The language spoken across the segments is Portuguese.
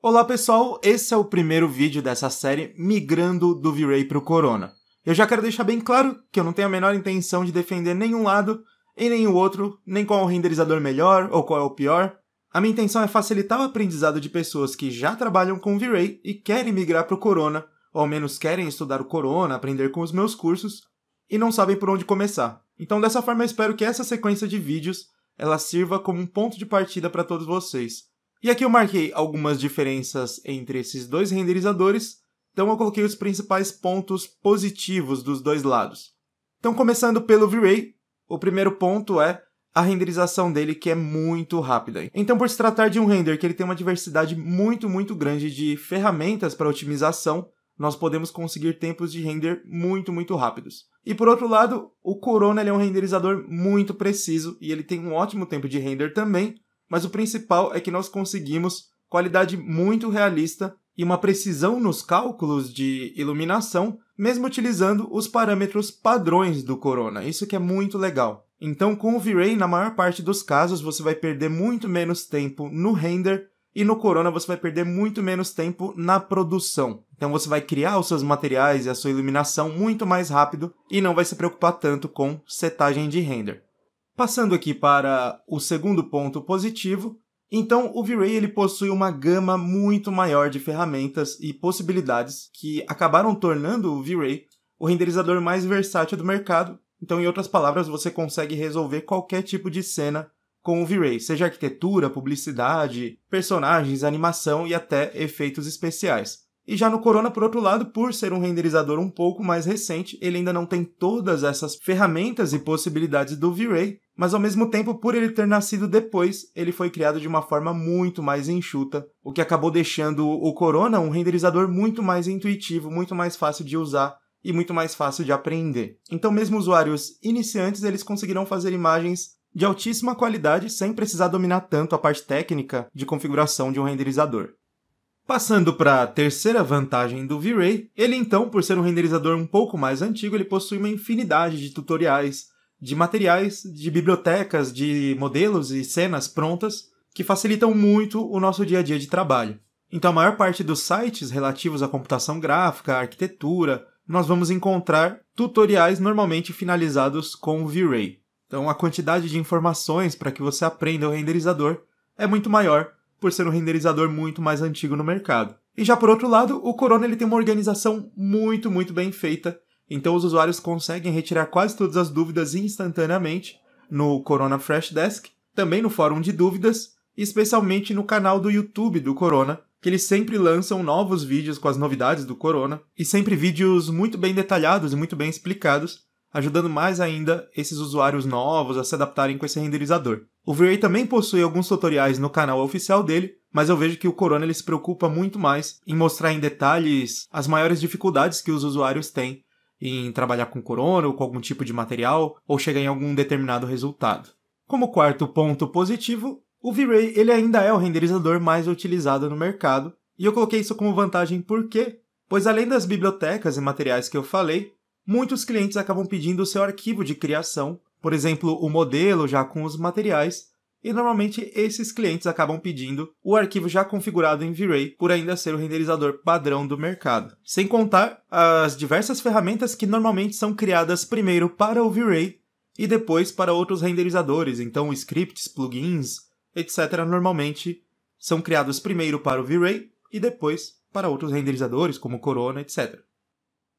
Olá pessoal, esse é o primeiro vídeo dessa série migrando do V-Ray pro Corona. Eu já quero deixar bem claro que eu não tenho a menor intenção de defender nenhum lado e nem o outro, nem qual é o renderizador melhor ou qual é o pior. A minha intenção é facilitar o aprendizado de pessoas que já trabalham com V-Ray e querem migrar pro Corona, ou ao menos querem estudar o Corona, aprender com os meus cursos, e não sabem por onde começar. Então dessa forma eu espero que essa sequência de vídeos ela sirva como um ponto de partida para todos vocês. E aqui eu marquei algumas diferenças entre esses dois renderizadores, então eu coloquei os principais pontos positivos dos dois lados. Então começando pelo V-Ray, o primeiro ponto é a renderização dele que é muito rápida. Então por se tratar de um render que ele tem uma diversidade muito, muito grande de ferramentas para otimização, nós podemos conseguir tempos de render muito, muito rápidos. E por outro lado, o Corona é um renderizador muito preciso e ele tem um ótimo tempo de render também, mas o principal é que nós conseguimos qualidade muito realista e uma precisão nos cálculos de iluminação, mesmo utilizando os parâmetros padrões do Corona. Isso que é muito legal. Então, com o V-Ray, na maior parte dos casos, você vai perder muito menos tempo no render e no Corona você vai perder muito menos tempo na produção. Então você vai criar os seus materiais e a sua iluminação muito mais rápido e não vai se preocupar tanto com setagem de render. Passando aqui para o segundo ponto positivo, então o V-Ray ele possui uma gama muito maior de ferramentas e possibilidades que acabaram tornando o V-Ray o renderizador mais versátil do mercado. Então, em outras palavras, você consegue resolver qualquer tipo de cena com o V-Ray, seja arquitetura, publicidade, personagens, animação e até efeitos especiais. E já no Corona, por outro lado, por ser um renderizador um pouco mais recente, ele ainda não tem todas essas ferramentas e possibilidades do V-Ray, mas ao mesmo tempo, por ele ter nascido depois, ele foi criado de uma forma muito mais enxuta, o que acabou deixando o Corona um renderizador muito mais intuitivo, muito mais fácil de usar e muito mais fácil de aprender. Então, mesmo usuários iniciantes, eles conseguirão fazer imagens de altíssima qualidade sem precisar dominar tanto a parte técnica de configuração de um renderizador. Passando para a terceira vantagem do V-Ray, ele então, por ser um renderizador um pouco mais antigo, ele possui uma infinidade de tutoriais, de materiais, de bibliotecas, de modelos e cenas prontas que facilitam muito o nosso dia a dia de trabalho. Então, a maior parte dos sites relativos à computação gráfica, à arquitetura, nós vamos encontrar tutoriais normalmente finalizados com o V-Ray. Então, a quantidade de informações para que você aprenda o renderizador é muito maior por ser um renderizador muito mais antigo no mercado. E já por outro lado, o Corona ele tem uma organização muito, muito bem feita, então os usuários conseguem retirar quase todas as dúvidas instantaneamente no Corona Fresh Desk, também no fórum de dúvidas, especialmente no canal do YouTube do Corona, que eles sempre lançam novos vídeos com as novidades do Corona e sempre vídeos muito bem detalhados e muito bem explicados ajudando mais ainda esses usuários novos a se adaptarem com esse renderizador. O V-Ray também possui alguns tutoriais no canal oficial dele, mas eu vejo que o Corona ele se preocupa muito mais em mostrar em detalhes as maiores dificuldades que os usuários têm em trabalhar com Corona ou com algum tipo de material ou chegar em algum determinado resultado. Como quarto ponto positivo, o V-Ray ele ainda é o renderizador mais utilizado no mercado, e eu coloquei isso como vantagem porque, pois além das bibliotecas e materiais que eu falei, muitos clientes acabam pedindo o seu arquivo de criação, por exemplo, o modelo já com os materiais, e normalmente esses clientes acabam pedindo o arquivo já configurado em V-Ray por ainda ser o renderizador padrão do mercado. Sem contar as diversas ferramentas que normalmente são criadas primeiro para o V-Ray e depois para outros renderizadores, então scripts, plugins, etc. normalmente são criados primeiro para o V-Ray e depois para outros renderizadores como Corona, etc.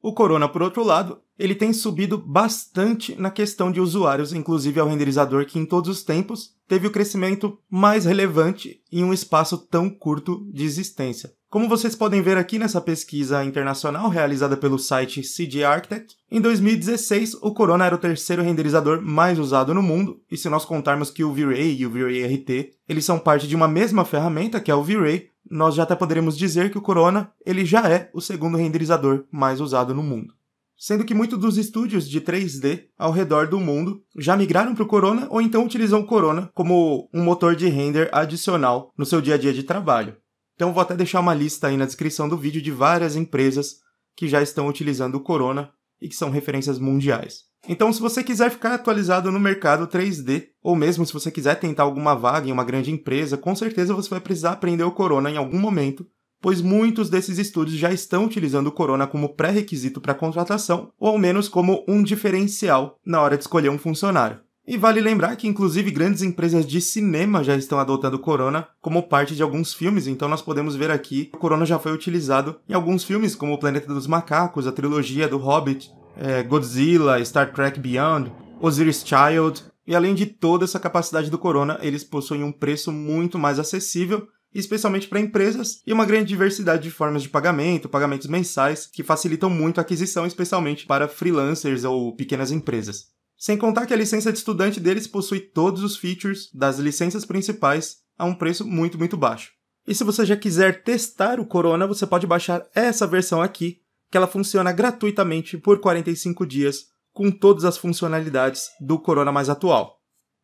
O Corona, por outro lado, ele tem subido bastante na questão de usuários, inclusive ao renderizador que em todos os tempos teve o crescimento mais relevante em um espaço tão curto de existência. Como vocês podem ver aqui nessa pesquisa internacional realizada pelo site CG Architect, em 2016 o Corona era o terceiro renderizador mais usado no mundo, e se nós contarmos que o V-Ray e o V-Ray RT, eles são parte de uma mesma ferramenta que é o V-Ray, nós já até poderemos dizer que o Corona ele já é o segundo renderizador mais usado no mundo. Sendo que muitos dos estúdios de 3D ao redor do mundo já migraram para o Corona ou então utilizam o Corona como um motor de render adicional no seu dia a dia de trabalho. Então vou até deixar uma lista aí na descrição do vídeo de várias empresas que já estão utilizando o Corona e que são referências mundiais. Então, se você quiser ficar atualizado no mercado 3D, ou mesmo se você quiser tentar alguma vaga em uma grande empresa, com certeza você vai precisar aprender o Corona em algum momento, pois muitos desses estúdios já estão utilizando o Corona como pré-requisito para contratação, ou ao menos como um diferencial na hora de escolher um funcionário. E vale lembrar que, inclusive, grandes empresas de cinema já estão adotando o Corona como parte de alguns filmes, então nós podemos ver aqui que o Corona já foi utilizado em alguns filmes, como O Planeta dos Macacos, a trilogia do Hobbit, é, Godzilla, Star Trek Beyond, Osiris Child, e além de toda essa capacidade do Corona, eles possuem um preço muito mais acessível, especialmente para empresas, e uma grande diversidade de formas de pagamento, pagamentos mensais, que facilitam muito a aquisição, especialmente para freelancers ou pequenas empresas. Sem contar que a licença de estudante deles possui todos os features das licenças principais a um preço muito, muito baixo. E se você já quiser testar o Corona, você pode baixar essa versão aqui que ela funciona gratuitamente por 45 dias, com todas as funcionalidades do Corona mais atual.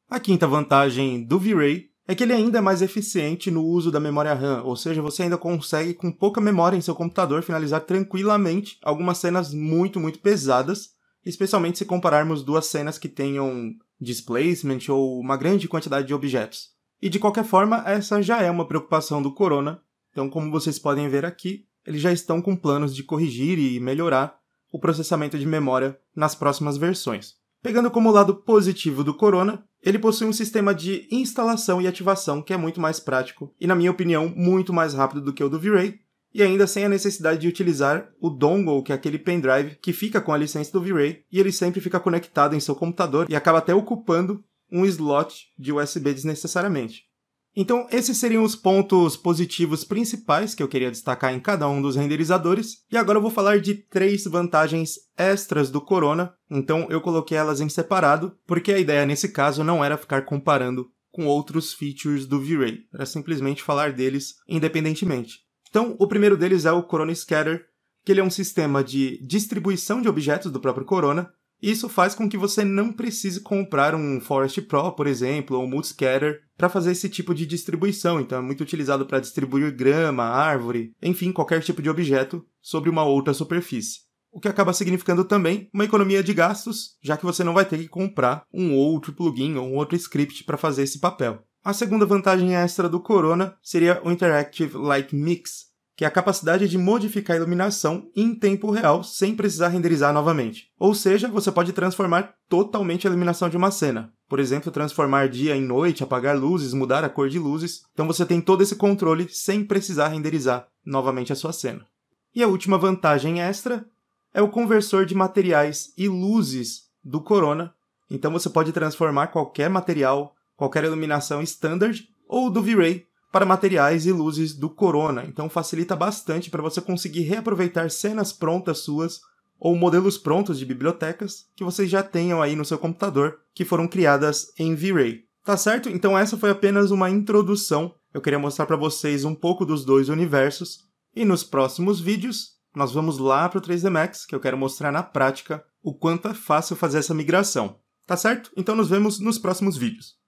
A quinta vantagem do V-Ray é que ele ainda é mais eficiente no uso da memória RAM, ou seja, você ainda consegue com pouca memória em seu computador finalizar tranquilamente algumas cenas muito, muito pesadas, especialmente se compararmos duas cenas que tenham displacement ou uma grande quantidade de objetos. E de qualquer forma, essa já é uma preocupação do Corona, então como vocês podem ver aqui, eles já estão com planos de corrigir e melhorar o processamento de memória nas próximas versões. Pegando como lado positivo do Corona, ele possui um sistema de instalação e ativação que é muito mais prático e, na minha opinião, muito mais rápido do que o do V-Ray, e ainda sem a necessidade de utilizar o dongle, que é aquele pendrive que fica com a licença do V-Ray e ele sempre fica conectado em seu computador e acaba até ocupando um slot de USB desnecessariamente. Então, esses seriam os pontos positivos principais que eu queria destacar em cada um dos renderizadores. E agora eu vou falar de três vantagens extras do Corona, então eu coloquei elas em separado, porque a ideia nesse caso não era ficar comparando com outros features do V-Ray, era simplesmente falar deles independentemente. Então, o primeiro deles é o Corona Scatter, que ele é um sistema de distribuição de objetos do próprio Corona, isso faz com que você não precise comprar um Forest Pro, por exemplo, ou um Multiscatter para fazer esse tipo de distribuição. Então é muito utilizado para distribuir grama, árvore, enfim, qualquer tipo de objeto sobre uma outra superfície. O que acaba significando também uma economia de gastos, já que você não vai ter que comprar um outro plugin ou um outro script para fazer esse papel. A segunda vantagem extra do Corona seria o Interactive Light Mix, que é a capacidade de modificar a iluminação em tempo real sem precisar renderizar novamente. Ou seja, você pode transformar totalmente a iluminação de uma cena. Por exemplo, transformar dia em noite, apagar luzes, mudar a cor de luzes. Então você tem todo esse controle sem precisar renderizar novamente a sua cena. E a última vantagem extra é o conversor de materiais e luzes do Corona. Então você pode transformar qualquer material, qualquer iluminação standard ou do V-Ray para materiais e luzes do Corona, então facilita bastante para você conseguir reaproveitar cenas prontas suas ou modelos prontos de bibliotecas que vocês já tenham aí no seu computador, que foram criadas em V-Ray. Tá certo? Então essa foi apenas uma introdução. Eu queria mostrar para vocês um pouco dos dois universos e nos próximos vídeos nós vamos lá para o 3D Max, que eu quero mostrar na prática o quanto é fácil fazer essa migração. Tá certo? Então nos vemos nos próximos vídeos.